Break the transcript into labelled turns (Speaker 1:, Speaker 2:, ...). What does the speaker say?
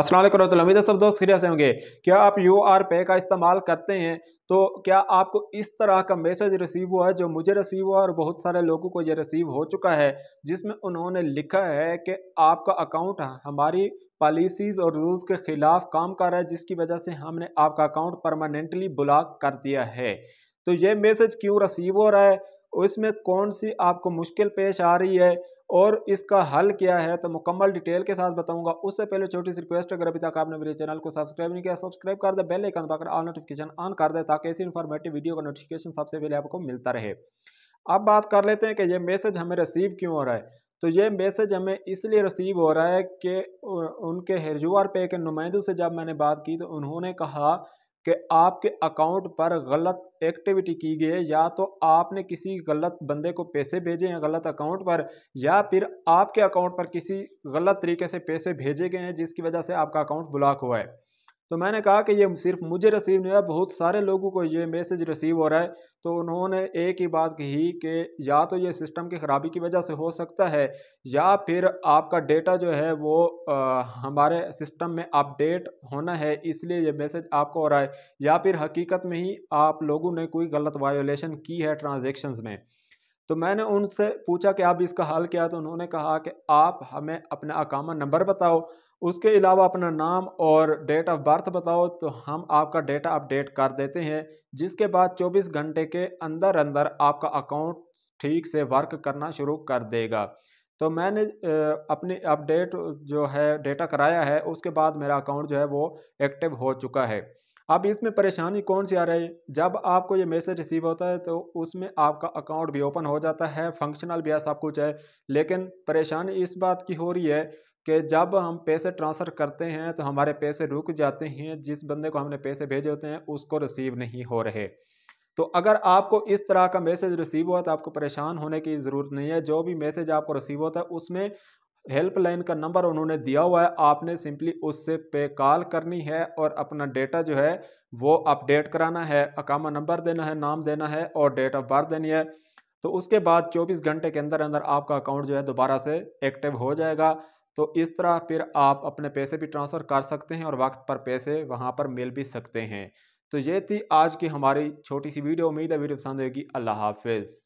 Speaker 1: असल उम्मीद सब दोस्त खरीद से होंगे क्या आप यू आर पे का इस्तेमाल करते हैं तो क्या आपको इस तरह का मैसेज रिसीव हुआ है जो मुझे रिसीव हुआ और बहुत सारे लोगों को ये रिसीव हो चुका है जिसमें उन्होंने लिखा है कि आपका अकाउंट हमारी पॉलिसीज़ और रूल्स के ख़िलाफ़ काम कर रहा है जिसकी वजह से हमने आपका अकाउंट परमानेंटली ब्लॉक कर दिया है तो ये मैसेज क्यों रिसीव हो रहा है उसमें कौन सी आपको मुश्किल पेश आ रही है और इसका हल क्या है तो मुकम्मल डिटेल के साथ बताऊंगा उससे पहले छोटी सी रिक्वेस्ट अगर अभी तक आपने मेरे चैनल को सब्सक्राइब नहीं किया सब्सक्राइब कर दे बेल आइकन दबाकर ऑल नोटिफिकेशन ऑन कर दे ताकि ऐसी इन्फॉर्मेटिव वीडियो का नोटिफिकेशन सबसे पहले आपको मिलता रहे अब बात कर लेते हैं कि ये मैसेज हमें रिसीव क्यों हो रहा है तो ये मैसेज हमें इसलिए रिसीव हो रहा है कि उनके हरजुआर पे के नुमाइंदों से जब मैंने बात की तो उन्होंने कहा कि आपके अकाउंट पर गलत एक्टिविटी की गई है या तो आपने किसी गलत बंदे को पैसे भेजे हैं गलत अकाउंट पर या फिर आपके अकाउंट पर किसी गलत तरीके से पैसे भेजे गए हैं जिसकी वजह से आपका अकाउंट ब्लॉक हुआ है तो मैंने कहा कि ये सिर्फ मुझे रिसीव नहीं हुआ बहुत सारे लोगों को ये मैसेज रिसीव हो रहा है तो उन्होंने एक ही बात कही कि या तो ये सिस्टम की ख़राबी की वजह से हो सकता है या फिर आपका डेटा जो है वो आ, हमारे सिस्टम में अपडेट होना है इसलिए ये मैसेज आपको हो रहा है या फिर हकीकत में ही आप लोगों ने कोई गलत वायोलेशन की है ट्रांजेक्शन्स में तो मैंने उनसे पूछा कि आप इसका हल क्या है तो उन्होंने कहा कि आप हमें अपना अकामा नंबर बताओ उसके अलावा अपना नाम और डेट ऑफ बर्थ बताओ तो हम आपका डेटा अपडेट कर देते हैं जिसके बाद 24 घंटे के अंदर अंदर आपका अकाउंट ठीक से वर्क करना शुरू कर देगा तो मैंने अपनी अपडेट जो है डेटा कराया है उसके बाद मेरा अकाउंट जो है वो एक्टिव हो चुका है अब इसमें परेशानी कौन सी आ रही है जब आपको ये मैसेज रिसीव होता है तो उसमें आपका अकाउंट भी ओपन हो जाता है फंक्शनल भी है सब कुछ है लेकिन परेशानी इस बात की हो रही है कि जब हम पैसे ट्रांसफ़र करते हैं तो हमारे पैसे रुक जाते हैं जिस बंदे को हमने पैसे भेजे होते हैं उसको रिसीव नहीं हो रहे तो अगर आपको इस तरह का मैसेज रिसीव हुआ तो आपको परेशान होने की ज़रूरत नहीं है जो भी मैसेज आपको रिसीव होता है उसमें हेल्पलाइन का नंबर उन्होंने दिया हुआ है आपने सिंपली उससे पे कॉल करनी है और अपना डेटा जो है वो अपडेट कराना है अकामा नंबर देना है नाम देना है और डेट ऑफ बर्थ देनी है तो उसके बाद 24 घंटे के अंदर अंदर आपका अकाउंट जो है दोबारा से एक्टिव हो जाएगा तो इस तरह फिर आप अपने पैसे भी ट्रांसफ़र कर सकते हैं और वक्त पर पैसे वहाँ पर मिल भी सकते हैं तो ये थी आज की हमारी छोटी सी वीडियो उम्मीद है वीडियो पसंद होगी अल्लाह हाफिज़